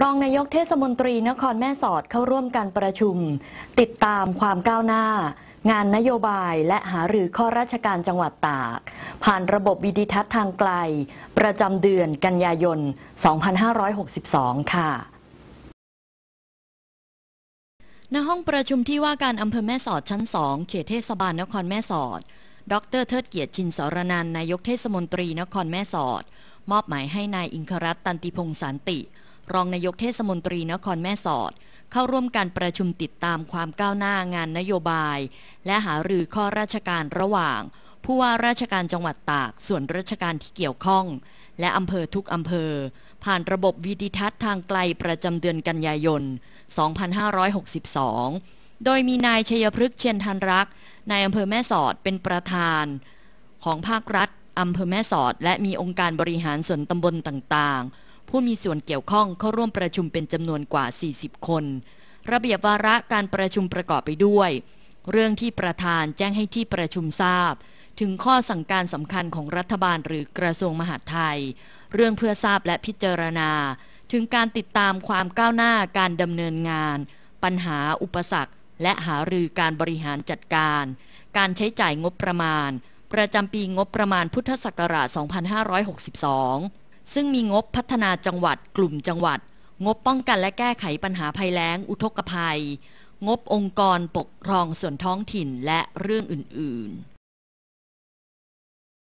รองนายกเทศมนตรีนครแม่สอดเข้าร่วมการประชุม ติดตามความก้าวหน้า งานนโยบายและหารือข้อราชการจังหวัดตาก ผ่านระบบวิดิทัศน์ทางไกลประจำเดือนกันยายน 2562 ค่ะณห้องประชุมที่ว่าการอำเภอแม่สอดชั้นสองเขตเทศบาลนครแม่สอด ดร เทิดเกียรติชินสรนันนายกเทศมนตรีนครแม่สอด มอบหมายให้นายอิงครัตตันติพงสันติรองนายกเทศมนตรีนครแม่สอดเข้าร่วมการประชุมติดตามความก้าวหน้างานนโยบาย และหารือข้อราชการระหว่าง ผู้ว่าราชการจังหวัดตากส่วนราชการที่เกี่ยวข้องและอำเภอทุกอำเภอผ่านระบบวิดิทัศน์ทางไกลประจำเดือนกันยายน 2562 โดยมีนายชยพฤกษ์เชียนทันรักนายอำเภอแม่สอดเป็นประธาน ของภาครัฐอำเภอแม่สอดและมีองค์การบริหารส่วนตำบลต่างๆผู้มีส่วนเกี่ยวข้องเข้าร่วมประชุมเป็นจำนวนกว่า 40 คน ระเบียบวาระการประชุมประกอบไปด้วย เรื่องที่ประธานแจ้งให้ที่ประชุมทราบ ถึงข้อสั่งการสำคัญของรัฐบาลหรือกระทรวงมหาดไทย เรื่องเพื่อทราบและพิจารณา ถึงการติดตามความก้าวหน้าการดำเนินงาน ปัญหาอุปสรรคและหารือการบริหารจัดการ การใช้จ่ายงบประมาณ ประจำปีงบประมาณพุทธศักราช 2562ซึ่งมีงบพัฒนาจังหวัดกลุ่มจังหวัด งบป้องกันและแก้ไขปัญหาภัยแล้งอุทกภัย งบองค์กรปกครองส่วนท้องถิ่นและเรื่องอื่นๆ